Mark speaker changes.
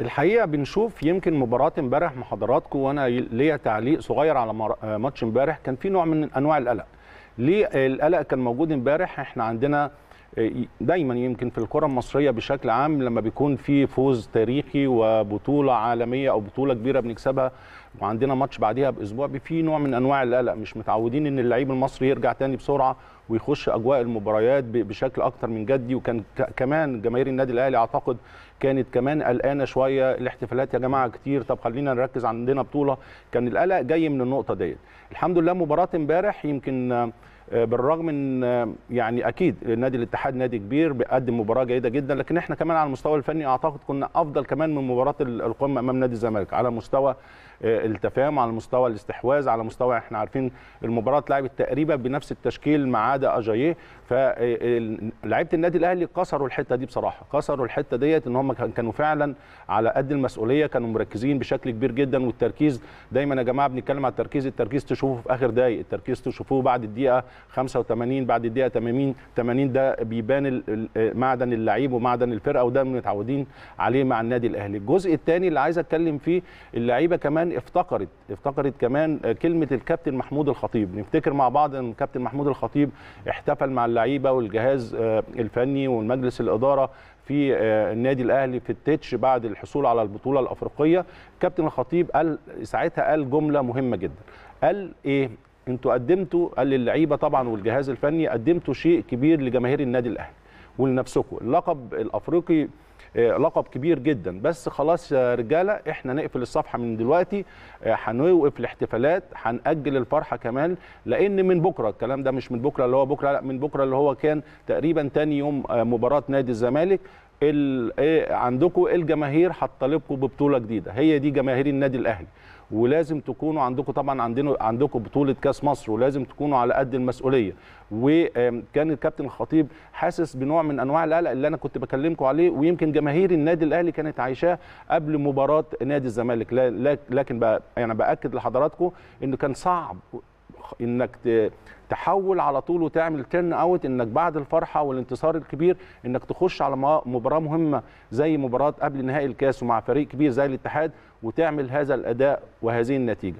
Speaker 1: الحقيقه بنشوف يمكن مباراه امبارح مع حضراتكم وانا ليا تعليق صغير على آه، ماتش امبارح كان في نوع من انواع القلق ليه القلق كان موجود امبارح احنا عندنا دايما يمكن في الكره المصريه بشكل عام لما بيكون في فوز تاريخي وبطوله عالميه او بطوله كبيره بنكسبها وعندنا ماتش بعديها باسبوع في نوع من انواع القلق مش متعودين ان اللعيب المصري يرجع تاني بسرعه ويخش اجواء المباريات بشكل اكتر من جدي وكان كمان جماهير النادي الاهلي اعتقد كانت كمان قلقانه شويه الاحتفالات يا جماعه كتير طب خلينا نركز عندنا بطوله كان القلق جاي من النقطه ديت الحمد لله مباراه امبارح يمكن آه، بالرغم ان آه، يعني اكيد نادي الاتحاد نادي كبير بيقدم مباراه جيده جدا لكن احنا كمان على المستوى الفني اعتقد كنا افضل كمان من مباراه القمه امام نادي الزمالك على مستوى آه، التفاهم على مستوى الاستحواذ على مستوى احنا عارفين المباراه اتلعبت تقريبا بنفس التشكيل ما عدا اجاييه فلعيبه النادي الاهلي كسروا الحته دي بصراحه كسروا الحته ديت ان هم كانوا فعلا على قد المسؤوليه كانوا مركزين بشكل كبير جدا والتركيز دايما يا جماعه بنتكلم على التركيز التركيز تشوفه في اخر دقايق التركيز تشوفوه بعد الدقيقه 85 بعد الدقيقه 80 80 ده بيبان معدن اللعيب ومعدن الفرقه وده متعودين عليه مع النادي الاهلي الجزء الثاني اللي عايز اتكلم فيه اللعيبه كمان افتقرت افتقرت كمان آه، كلمه الكابتن محمود الخطيب نفتكر مع بعض ان الكابتن محمود الخطيب احتفل مع اللعيبه والجهاز آه، الفني والمجلس الاداره في آه، النادي الاهلي في التتش بعد الحصول على البطوله الافريقيه كابتن الخطيب قال ساعتها قال جمله مهمه جدا قال ايه انتوا قدمتوا قال للعيبه طبعا والجهاز الفني قدمتوا شيء كبير لجماهير النادي الاهلي ولنفسكم اللقب الافريقي آه، لقب كبير جدا بس خلاص يا رجاله احنا نقفل الصفحه من دلوقتي آه، هنوقف الاحتفالات هنأجل الفرحه كمان لان من بكره الكلام ده مش من بكره اللي هو بكره لا من بكره اللي هو كان تقريبا تاني يوم آه، مباراه نادي الزمالك إيه، عندكم الجماهير هتطالبكم ببطوله جديده هي دي جماهير النادي الاهلي ولازم تكونوا عندكم طبعا عندنا عندكم بطوله كاس مصر ولازم تكونوا على قد المسؤوليه وكان الكابتن الخطيب حاسس بنوع من انواع القلق اللي انا كنت بكلمكم عليه ويمكن جماهير النادي الاهلي كانت عايشاه قبل مباراه نادي الزمالك لكن بقى يعني باكد لحضراتكم انه كان صعب انك تحول على طول وتعمل تيرن اوت انك بعد الفرحه والانتصار الكبير انك تخش على مباراه مهمه زي مباراه قبل نهائي الكاس ومع فريق كبير زي الاتحاد وتعمل هذا الاداء وهذه النتيجه